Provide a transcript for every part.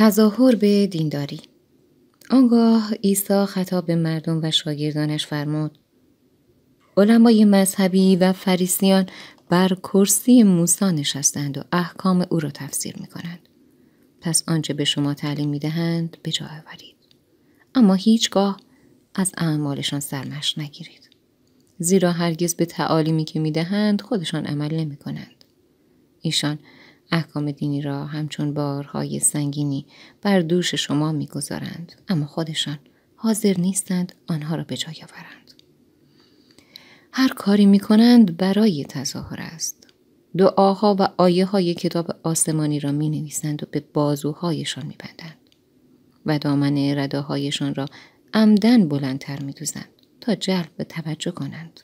تظاهر به دینداری آنگاه عیسی خطاب به مردم و شاگردانش فرمود علمای مذهبی و فریسیان بر کرسی موسی نشستند و احکام او را تفسیر می کنند. پس آنچه به شما تعلیم می دهند به جا آورید. اما هیچگاه از اعمالشان سرمش نگیرید. زیرا هرگز به تعالیمی که می خودشان عمل نمی کنند. ایشان احکام دینی را همچون بارهای سنگینی بر دوش شما میگذارند اما خودشان حاضر نیستند آنها را به جای آورند هر کاری می کنند برای تظاهر است دعاها و آیه های کتاب آسمانی را می نویسند و به بازوهایشان می بندند و دامن رداهایشان را عمدن بلندتر می دوزند تا جلب توجه کنند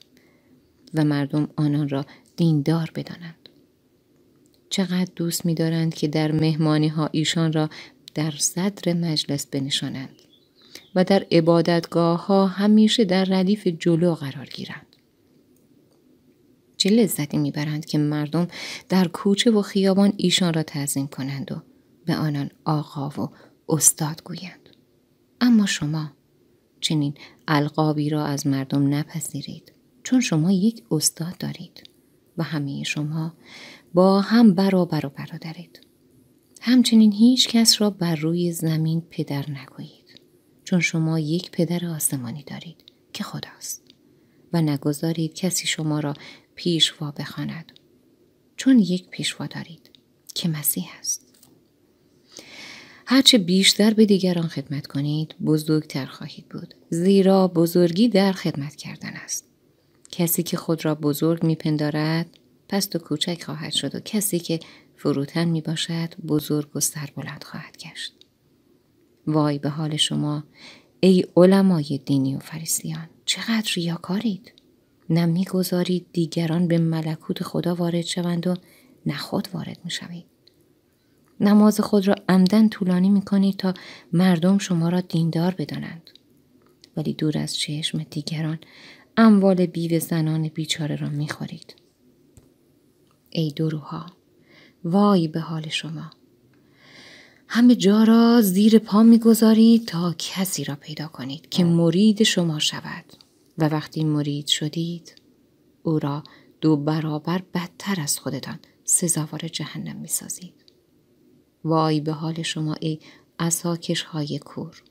و مردم آنان را دیندار بدانند چقدر دوست می دارند که در مهمانی ها ایشان را در صدر مجلس بنشانند و در عبادتگاه ها همیشه در ردیف جلو قرار گیرند. چه لذتی میبرند که مردم در کوچه و خیابان ایشان را تعظیم کنند و به آنان آقا و استاد گویند. اما شما چنین القابی را از مردم نپذیرید چون شما یک استاد دارید و همه شما با هم برابر و برادرید همچنین هیچ کس را بر روی زمین پدر نگویید چون شما یک پدر آسمانی دارید که خداست و نگذارید کسی شما را پیشوا بخواند چون یک پیشوا دارید که مسیح است هرچه بیشتر به دیگران خدمت کنید بزرگتر خواهید بود زیرا بزرگی در خدمت کردن است کسی که خود را بزرگ میپندارد پس تو کوچک خواهد شد و کسی که فروتن می باشد بزرگ و سربلند خواهد گشت. وای به حال شما ای علمای دینی و فریسیان چقدر ریاکارید نه میگذارید دیگران به ملکوت خدا وارد شوند و نه خود وارد می شوید. نماز خود را عمدن طولانی می کنید تا مردم شما را دیندار بدانند. ولی دور از چشم دیگران اموال بیوه زنان بیچاره را می خورید. ای دروها وای به حال شما همه جا را زیر پا میگذارید تا کسی را پیدا کنید که مرید شما شود و وقتی مرید شدید او را دو برابر بدتر از خودتان سزاوار جهنم میسازید وای به حال شما ای اساکش های کور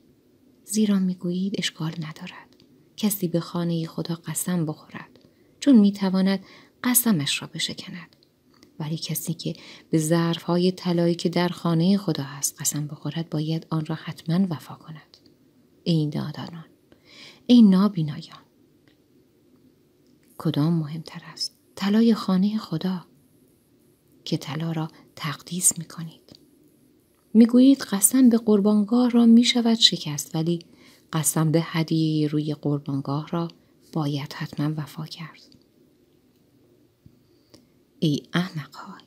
زیرا میگویید اشکال ندارد کسی به خانه خدا قسم بخورد چون میتواند قسمش را بشکند ولی کسی که به ظرفهای طلایی که در خانه خدا هست قسم بخورد باید آن را حتما وفا کند این دادانان، این نابینایان کدام مهمتر است طلای خانه خدا که طلا را تقدیس می کنید قسم به قربانگاه را می شود شکست ولی قسم به هدیه روی قربانگاه را باید حتما وفا کرد ای احمق های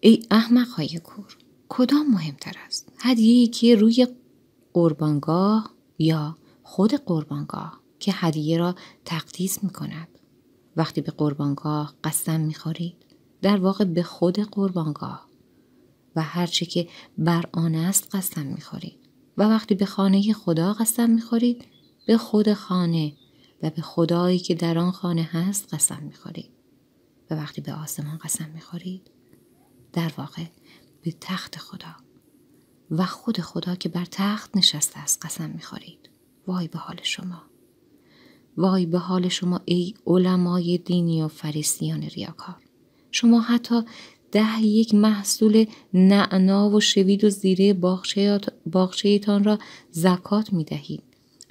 ای احمق های کور کدام مهمتر است هدیه که روی قربانگاه یا خود قربانگاه که هدیه را تقدیس می کند وقتی به قربانگاه قسم میخورید در واقع به خود قربانگاه و هرچه که بر آن است قسم میخورید و وقتی به خانه خدا قسم میخورید به خود خانه و به خدایی که در آن خانه هست قسم میخورید و وقتی به آسمان قسم میخورید در واقع به تخت خدا و خود خدا که بر تخت نشسته است قسم میخورید وای به حال شما وای به حال شما ای علمای دینی و فریسیان ریاکار شما حتی ده یک محصول نعنا و شوید و زیره تان را زکات می دهید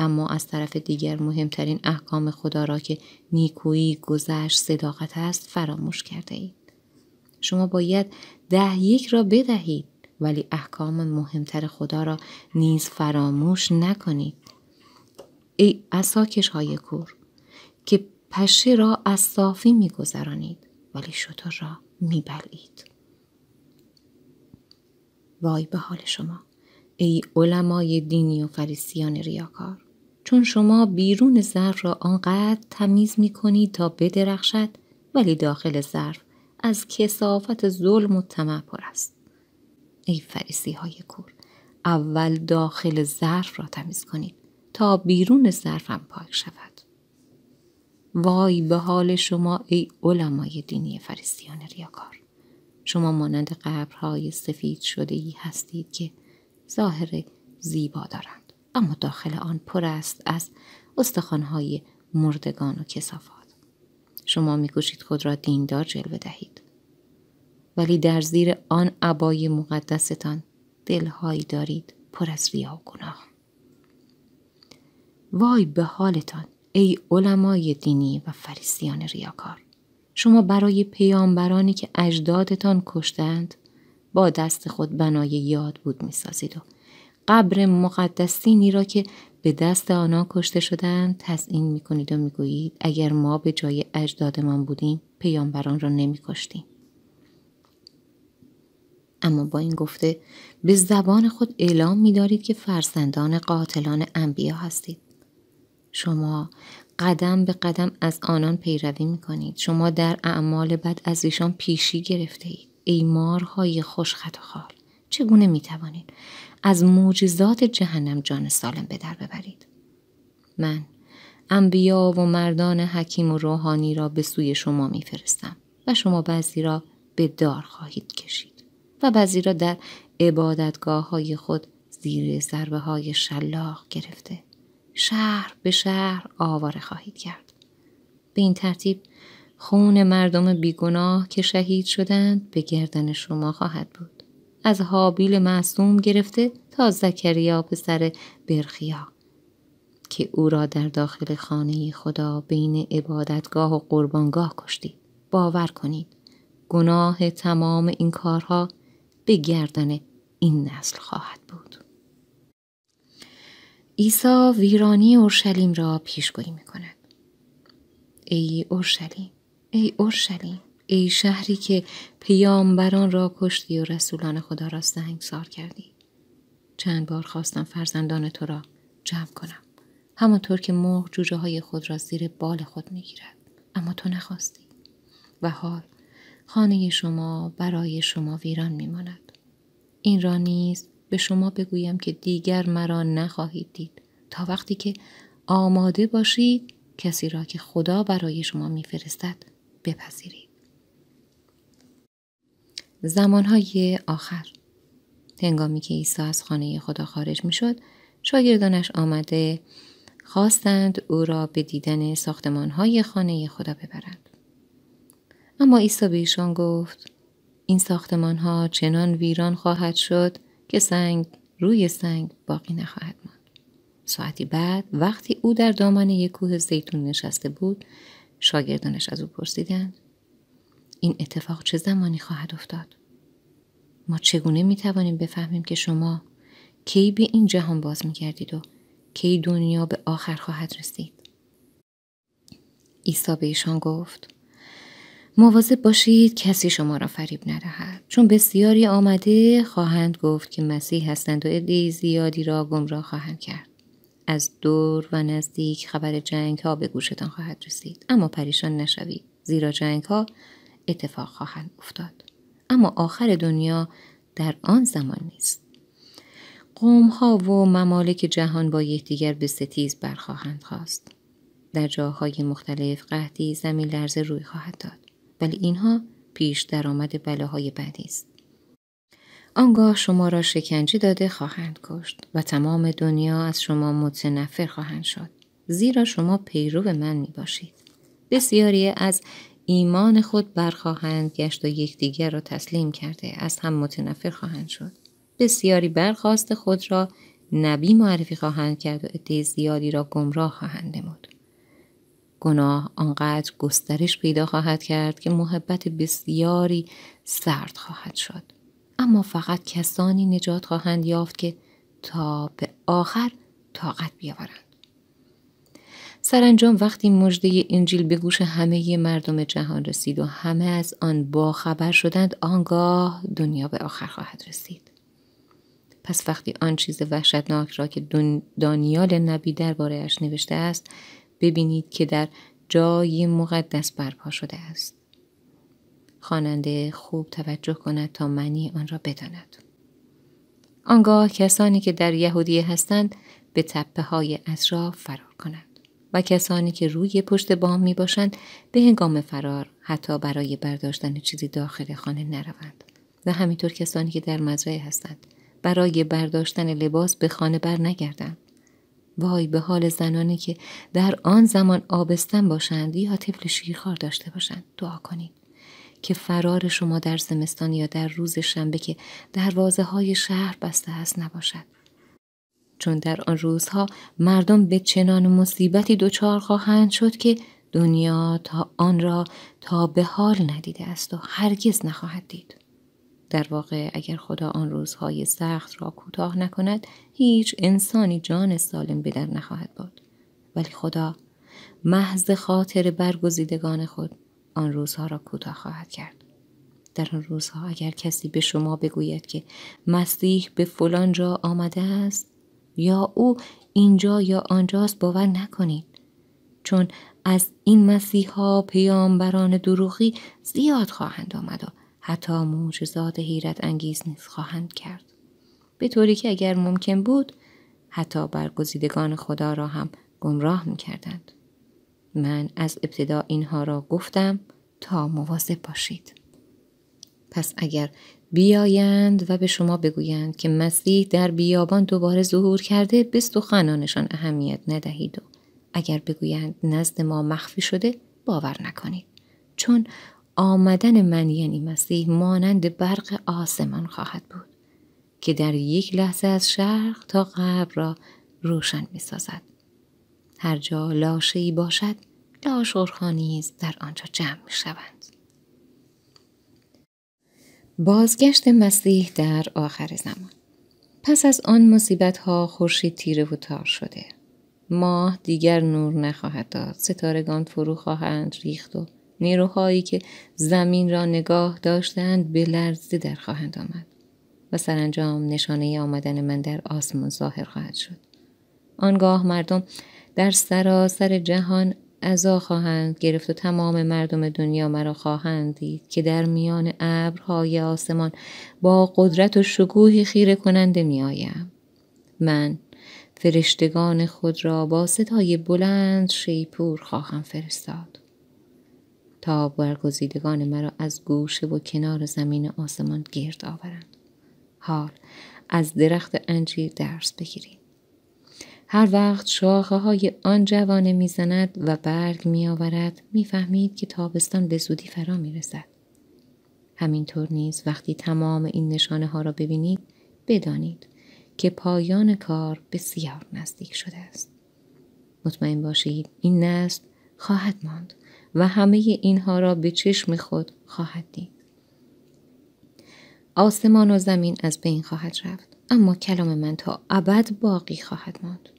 اما از طرف دیگر مهمترین احکام خدا را که نیکویی گذشت صداقت است فراموش کرده اید. شما باید ده یک را بدهید ولی احکام مهمتر خدا را نیز فراموش نکنید. ای اساکش های کور که پشه را از صافی گذرانید ولی شطور را بلید. وای به حال شما ای علمای دینی و فریسیان ریاکار چون شما بیرون ظرف را آنقدر تمیز می کنید تا بدرخشد ولی داخل ظرف از کسافت ظلم و طمع پر است ای فریسی های کور اول داخل ظرف را تمیز کنید تا بیرون ظرفم پاک شود وای به حال شما ای علمای دینی فریسیان ریاکار شما مانند قبرهای سفید شده ای هستید که ظاهر زیبا دارند اما داخل آن پر است از استخوانهای مردگان و کسافات شما میکوشید خود را دیندار جلوه دهید ولی در زیر آن عبای مقدستان دلهایی دارید پر از ریا و گناه وای به حالتان ای علمای دینی و فریسیان ریاکار شما برای پیامبرانی که اجدادتان کشتند با دست خود بنای یاد بود میسازید و قبر مقدسینی را که به دست آنها کشته شدن تصمیم می کنید و می اگر ما به جای اجدادمان بودیم پیامبران را نمی اما با این گفته به زبان خود اعلام می که فرزندان قاتلان انبیا هستید. شما قدم به قدم از آنان پیروی می شما در اعمال بد از ایشان پیشی گرفته اید. مارهای خوش خط خال. چگونه می توانید از معجزات جهنم جان سالم به در ببرید من انبیا و مردان حکیم و روحانی را به سوی شما میفرستم و شما بعضی را به دار خواهید کشید و بعضی را در عبادتگاه های خود زیر ضربه های شلاق گرفته شهر به شهر آواره خواهید کرد به این ترتیب خون مردم بیگناه که شهید شدند به گردن شما خواهد بود از حابیل معصوم گرفته تا زکریا پسر برخیا که او را در داخل خانه خدا بین عبادتگاه و قربانگاه کشتید. باور کنید گناه تمام این کارها به گردن این نسل خواهد بود. عیسی ویرانی اورشلیم را پیشگویی میکند ای اورشلیم ای اورشلیم ای شهری که بران را کشتی و رسولان خدا را سنگسار کردی چند بار خواستم فرزندان تو را جمع کنم همانطور که مرغ جوجه های خود را زیر بال خود میگیرد اما تو نخواستی و حال خانه شما برای شما ویران میماند این را نیز به شما بگویم که دیگر مرا نخواهید دید تا وقتی که آماده باشید کسی را که خدا برای شما میفرستد بپذیرید زمانهای آخر هنگامی که عیسی از خانه خدا خارج شد، شاگردانش آمده خواستند او را به دیدن ساختمانهای خانه خدا ببرند اما عیسی به ایشان گفت این ساختمانها چنان ویران خواهد شد که سنگ روی سنگ باقی نخواهد ماند ساعتی بعد وقتی او در دامن یک کوه زیتون نشسته بود شاگردانش از او پرسیدند این اتفاق چه زمانی خواهد افتاد ما چگونه می توانیم بفهمیم که شما کی به این جهان باز می کردید و کی دنیا به آخر خواهد رسید؟ عیسی به ایشان گفت مواظب باشید کسی شما را فریب ندهد چون بسیاری آمده خواهند گفت که مسیح هستند و عده زیادی را گمراه خواهند کرد از دور و نزدیک خبر جنگ ها به گوشتان خواهد رسید اما پریشان نشوید زیرا جنگ ها اتفاق خواهند افتاد اما آخر دنیا در آن زمان نیست قوم ها و ممالک جهان با یکدیگر به ستیز برخواهند خواست در جاهای مختلف قحطی زمین لرزه روی خواهد داد ولی اینها پیش درآمد بلاهای بعدی است آنگاه شما را شکنجه داده خواهند کشت و تمام دنیا از شما متنفر خواهند شد زیرا شما پیرو من می باشید. بسیاری از ایمان خود برخواهند گشت و یکدیگر را تسلیم کرده از هم متنفر خواهند شد بسیاری برخواست خود را نبی معرفی خواهند کرد و عده زیادی را گمراه خواهند نمود گناه آنقدر گسترش پیدا خواهد کرد که محبت بسیاری سرد خواهد شد اما فقط کسانی نجات خواهند یافت که تا به آخر طاقت بیاورند سرانجام وقتی مژده انجیل به گوش همه مردم جهان رسید و همه از آن باخبر شدند آنگاه دنیا به آخر خواهد رسید پس وقتی آن چیز وحشتناک را که دانیال نبی دربارهاش نوشته است ببینید که در جای مقدس برپا شده است خواننده خوب توجه کند تا معنی آن را بداند آنگاه کسانی که در یهودیه هستند به تپه های را فرار کنند و کسانی که روی پشت بام می باشند به هنگام فرار حتی برای برداشتن چیزی داخل خانه نروند و همینطور کسانی که در مزرعه هستند برای برداشتن لباس به خانه بر نگردند وای به حال زنانی که در آن زمان آبستن باشند یا طفل شیرخوار داشته باشند دعا کنید که فرار شما در زمستان یا در روز شنبه که دروازه های شهر بسته است نباشد چون در آن روزها مردم به چنان مصیبتی دچار خواهند شد که دنیا تا آن را تا به حال ندیده است و هرگز نخواهد دید. در واقع اگر خدا آن روزهای سخت را کوتاه نکند هیچ انسانی جان سالم به در نخواهد بود. ولی خدا محض خاطر برگزیدگان خود آن روزها را کوتاه خواهد کرد در آن روزها اگر کسی به شما بگوید که مسیح به فلان جا آمده است یا او اینجا یا آنجاست باور نکنید چون از این مسیحا پیامبران دروغی زیاد خواهند آمد و حتی معجزات حیرت انگیز نیز خواهند کرد به طوری که اگر ممکن بود حتی برگزیدگان خدا را هم گمراه می کردند. من از ابتدا اینها را گفتم تا مواظب باشید. پس اگر بیایند و به شما بگویند که مسیح در بیابان دوباره ظهور کرده به سخنانشان اهمیت ندهید و اگر بگویند نزد ما مخفی شده باور نکنید چون آمدن من یعنی مسیح مانند برق آسمان خواهد بود که در یک لحظه از شرق تا غرب را روشن می سازد. هر جا لاشه ای باشد لاشورخانیز در آنجا جمع می شوند. بازگشت مسیح در آخر زمان پس از آن مصیبت ها خورشید تیره و تار شده ماه دیگر نور نخواهد داد ستارگان فرو خواهند ریخت و نیروهایی که زمین را نگاه داشتند به لرزه در خواهند آمد و سرانجام نشانه آمدن من در آسمان ظاهر خواهد شد آنگاه مردم در سراسر جهان ازا خواهند گرفت و تمام مردم دنیا مرا خواهند دید که در میان ابرهای آسمان با قدرت و شکوهی خیره کننده آیم. من فرشتگان خود را با ستای بلند شیپور خواهم فرستاد تا برگزیدگان مرا از گوشه و کنار زمین آسمان گرد آورند حال از درخت انجیر درس بگیرید هر وقت شاخه های آن جوانه میزند و برگ میآورد میفهمید که تابستان به زودی فرا رسد. همینطور نیز وقتی تمام این نشانه ها را ببینید بدانید که پایان کار بسیار نزدیک شده است مطمئن باشید این نسل خواهد ماند و همه اینها را به چشم خود خواهد دید آسمان و زمین از بین خواهد رفت اما کلام من تا ابد باقی خواهد ماند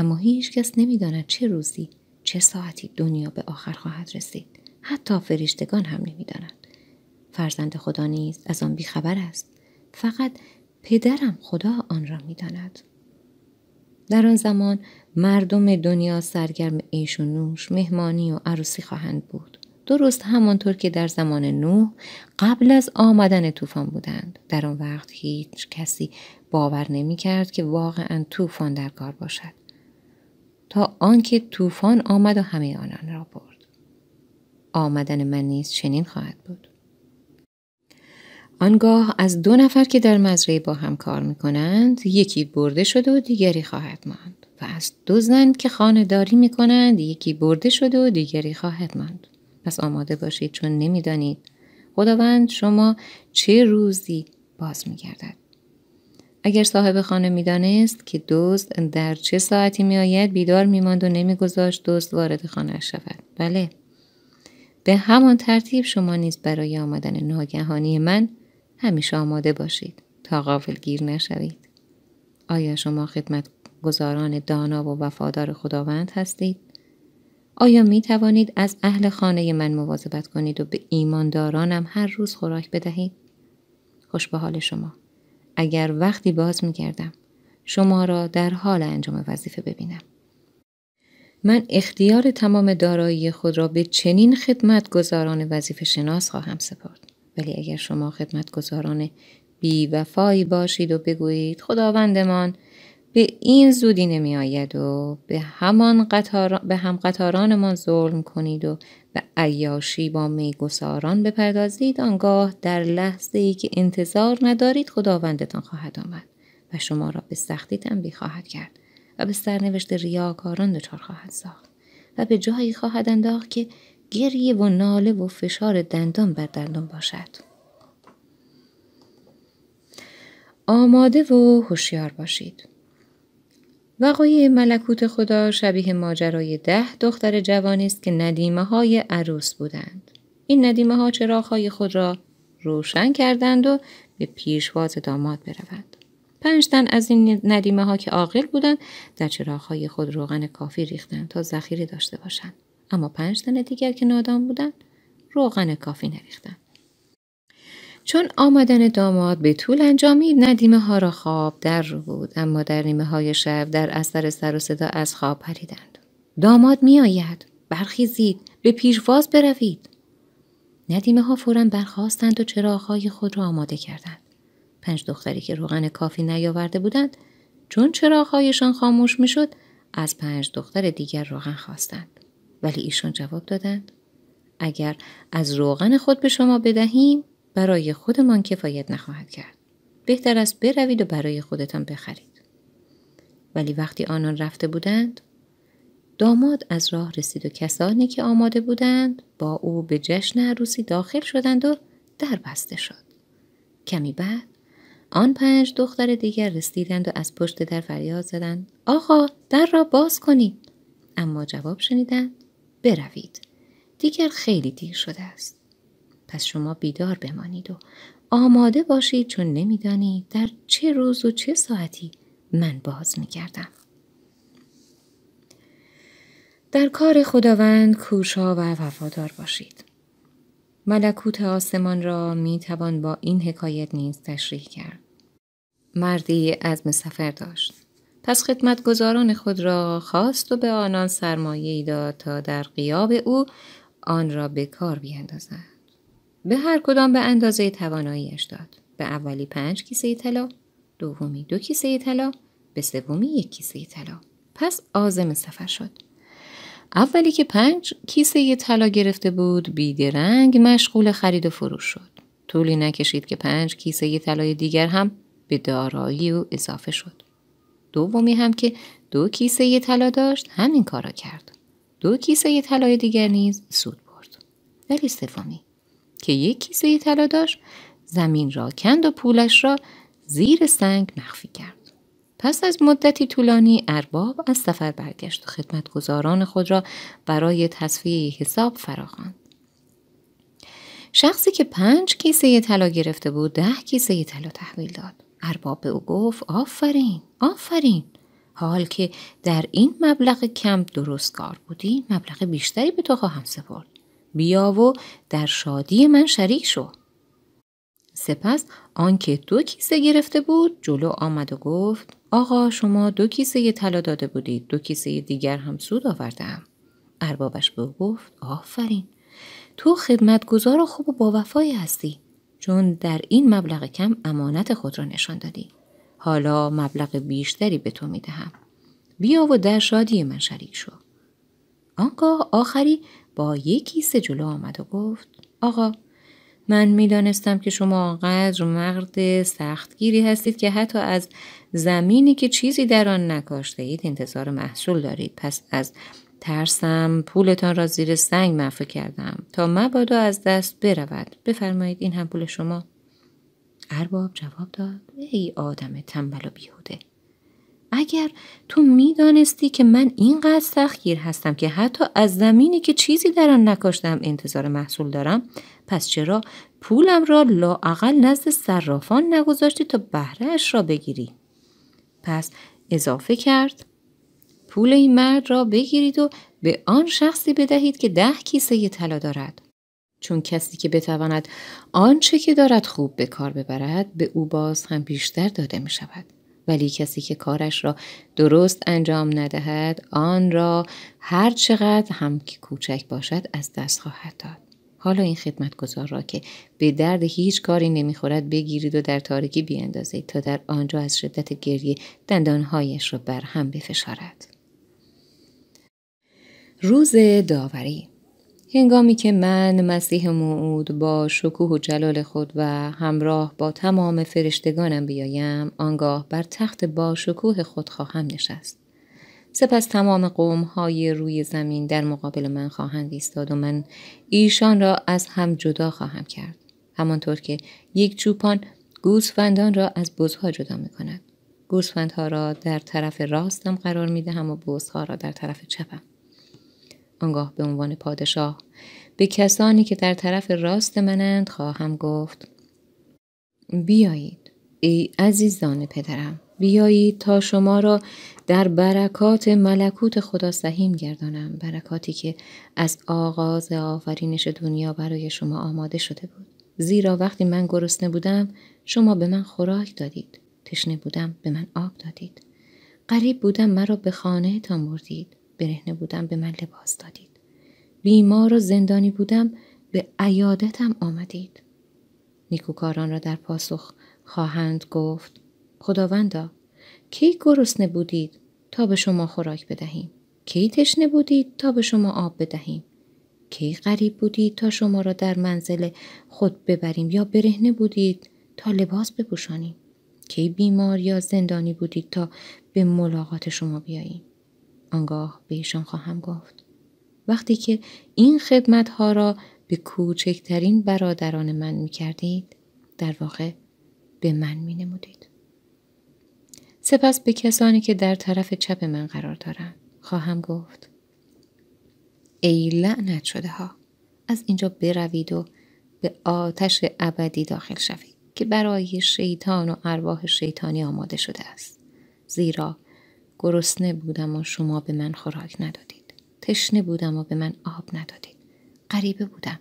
اما هیچ کس نمیداند چه روزی چه ساعتی دنیا به آخر خواهد رسید حتی فرشتگان هم نمیدانند فرزند خدا نیز از آن بیخبر است فقط پدرم خدا آن را میداند در آن زمان مردم دنیا سرگرم عیش و نوش مهمانی و عروسی خواهند بود درست همانطور که در زمان نوح قبل از آمدن طوفان بودند در آن وقت هیچ کسی باور نمی کرد که واقعا طوفان در کار باشد تا آنکه طوفان آمد و همه آنان را برد آمدن من نیز چنین خواهد بود آنگاه از دو نفر که در مزرعه با هم کار می کنند یکی برده شده و دیگری خواهد ماند و از دو زن که خانه داری می کنند یکی برده شده و دیگری خواهد ماند پس آماده باشید چون نمیدانید خداوند شما چه روزی باز می گردد. اگر صاحب خانه میدانست که دوست در چه ساعتی آید بیدار ماند و گذاشت دوست وارد خانه شود بله به همان ترتیب شما نیز برای آمدن ناگهانی من همیشه آماده باشید تا غافل گیر نشوید آیا شما خدمت گزاران دانا و وفادار خداوند هستید؟ آیا می توانید از اهل خانه من مواظبت کنید و به ایماندارانم هر روز خوراک بدهید؟ خوش به حال شما. اگر وقتی باز می کردم شما را در حال انجام وظیفه ببینم. من اختیار تمام دارایی خود را به چنین خدمتگزاران وظیفه شناس خواهم سپرد. ولی اگر شما خدمتگزاران وفایی باشید و بگویید خداوندمان به این زودی نمی آید و به همان قطار... به هم قطارانمان ظلم کنید و به عیاشی با میگساران بپردازید آنگاه در لحظه ای که انتظار ندارید خداوندتان خواهد آمد و شما را به سختی تنبیه خواهد کرد و به سرنوشت ریاکاران دچار خواهد ساخت و به جایی خواهد انداخت که گریه و ناله و فشار دندان بر دندان باشد آماده و هوشیار باشید وقایع ملکوت خدا شبیه ماجرای ده دختر جوانی است که ندیمه های عروس بودند. این ندیمه ها چراغ های خود را روشن کردند و به پیشواز داماد بروند. پنج تن از این ندیمه ها که عاقل بودند در چراغ های خود روغن کافی ریختند تا ذخیره داشته باشند. اما پنج تن دیگر که نادان بودند روغن کافی نریختند. چون آمدن داماد به طول انجامید ندیمه ها را خواب در رو بود اما در نیمه های شب در اثر سر و صدا از خواب پریدند داماد میآید برخیزید به پیشواز بروید ندیمه ها فورا برخواستند و چراغهای خود را آماده کردند پنج دختری که روغن کافی نیاورده بودند چون چراغهایشان خاموش میشد از پنج دختر دیگر روغن خواستند ولی ایشان جواب دادند اگر از روغن خود به شما بدهیم برای خودمان کفایت نخواهد کرد. بهتر است بروید و برای خودتان بخرید. ولی وقتی آنان رفته بودند، داماد از راه رسید و کسانی که آماده بودند با او به جشن عروسی داخل شدند و در بسته شد. کمی بعد آن پنج دختر دیگر رسیدند و از پشت در فریاد زدند آقا در را باز کنید اما جواب شنیدند بروید دیگر خیلی دیر شده است پس شما بیدار بمانید و آماده باشید چون نمیدانید در چه روز و چه ساعتی من باز میگردم در کار خداوند کوشا و وفادار باشید ملکوت آسمان را می توان با این حکایت نیز تشریح کرد مردی عزم سفر داشت پس خدمتگزاران خود را خواست و به آنان سرمایه ای داد تا در قیاب او آن را به کار بیاندازند به هر کدام به اندازه تواناییش داد. به اولی پنج کیسه طلا، دومی دو کیسه طلا، به سومی یک کیسه طلا. پس آزم سفر شد. اولی که پنج کیسه طلا گرفته بود بیدرنگ مشغول خرید و فروش شد. طولی نکشید که پنج کیسه طلای دیگر هم به دارایی او اضافه شد. دومی هم که دو کیسه طلا داشت همین کارا کرد. دو کیسه طلای دیگر نیز سود برد. ولی سومی که یک کیسه طلا داشت زمین را کند و پولش را زیر سنگ مخفی کرد. پس از مدتی طولانی ارباب از سفر برگشت و خدمتگزاران خود را برای تصفیه حساب فراخواند. شخصی که پنج کیسه طلا گرفته بود ده کیسه طلا تحویل داد. ارباب به او گفت آفرین آفرین حال که در این مبلغ کم درست کار بودی مبلغ بیشتری به تو خواهم سپرد بیا و در شادی من شریک شو. سپس آنکه دو کیسه گرفته بود جلو آمد و گفت آقا شما دو کیسه طلا داده بودید دو کیسه دیگر هم سود آوردم اربابش به او گفت آفرین تو خدمتگزار و خوب و با هستی چون در این مبلغ کم امانت خود را نشان دادی حالا مبلغ بیشتری به تو میدهم بیا و در شادی من شریک شو آنگاه آخری با یکی سه جلو آمد و گفت آقا من میدانستم که شما آنقدر مرد سختگیری هستید که حتی از زمینی که چیزی در آن نکاشته اید انتظار محصول دارید پس از ترسم پولتان را زیر سنگ مفه کردم تا مبادا از دست برود بفرمایید این هم پول شما ارباب جواب داد ای آدم تنبل و بیهوده اگر تو میدانستی که من اینقدر سختگیر هستم که حتی از زمینی که چیزی در آن نکاشتم انتظار محصول دارم پس چرا پولم را لاعقل نزد صرافان نگذاشتی تا بهرهاش را بگیری پس اضافه کرد پول این مرد را بگیرید و به آن شخصی بدهید که ده کیسه طلا دارد چون کسی که بتواند آنچه که دارد خوب به کار ببرد به او باز هم بیشتر داده می شود. ولی کسی که کارش را درست انجام ندهد آن را هر چقدر هم که کوچک باشد از دست خواهد داد. حالا این خدمتگزار را که به درد هیچ کاری نمیخورد بگیرید و در تاریکی بیاندازید تا در آنجا از شدت گریه دندانهایش را بر هم بفشارد. روز داوری هنگامی که من مسیح موعود با شکوه و جلال خود و همراه با تمام فرشتگانم بیایم آنگاه بر تخت با شکوه خود خواهم نشست سپس تمام قوم های روی زمین در مقابل من خواهند ایستاد و من ایشان را از هم جدا خواهم کرد همانطور که یک چوپان گوسفندان را از بزها جدا می کند گوسفندها را در طرف راستم قرار می و بزها را در طرف چپم آنگاه به عنوان پادشاه به کسانی که در طرف راست منند خواهم گفت بیایید ای عزیزان پدرم بیایید تا شما را در برکات ملکوت خدا سهیم گردانم برکاتی که از آغاز آفرینش دنیا برای شما آماده شده بود زیرا وقتی من گرسنه بودم شما به من خوراک دادید تشنه بودم به من آب دادید قریب بودم مرا به خانه تا بردید برهنه بودم به من لباس دادید بیمار و زندانی بودم به عیادتم آمدید نیکوکاران را در پاسخ خواهند گفت خداوندا کی گرسنه بودید تا به شما خوراک بدهیم کی تشنه بودید تا به شما آب بدهیم کی غریب بودید تا شما را در منزل خود ببریم یا برهنه بودید تا لباس بپوشانیم کی بیمار یا زندانی بودید تا به ملاقات شما بیاییم آنگاه به ایشان خواهم گفت وقتی که این خدمت ها را به کوچکترین برادران من می کردید در واقع به من می نمودید. سپس به کسانی که در طرف چپ من قرار دارند خواهم گفت ای لعنت شده ها از اینجا بروید و به آتش ابدی داخل شوید که برای شیطان و ارواح شیطانی آماده شده است زیرا گرسنه بودم و شما به من خوراک ندادید تشنه بودم و به من آب ندادید غریبه بودم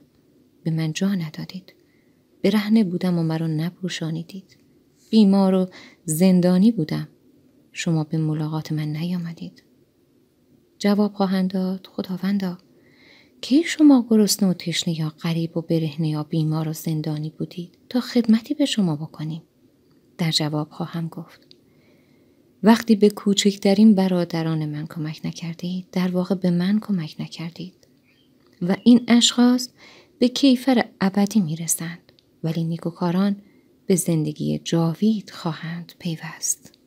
به من جا ندادید برهنه بودم و مرا نپوشانیدید بیمار و زندانی بودم شما به ملاقات من نیامدید جواب خواهند داد خداوندا کی شما گرسنه و تشنه یا غریب و برهنه یا بیمار و زندانی بودید تا خدمتی به شما بکنیم در جواب خواهم گفت وقتی به کوچکترین برادران من کمک نکردید در واقع به من کمک نکردید و این اشخاص به کیفر ابدی میرسند ولی نیکوکاران به زندگی جاوید خواهند پیوست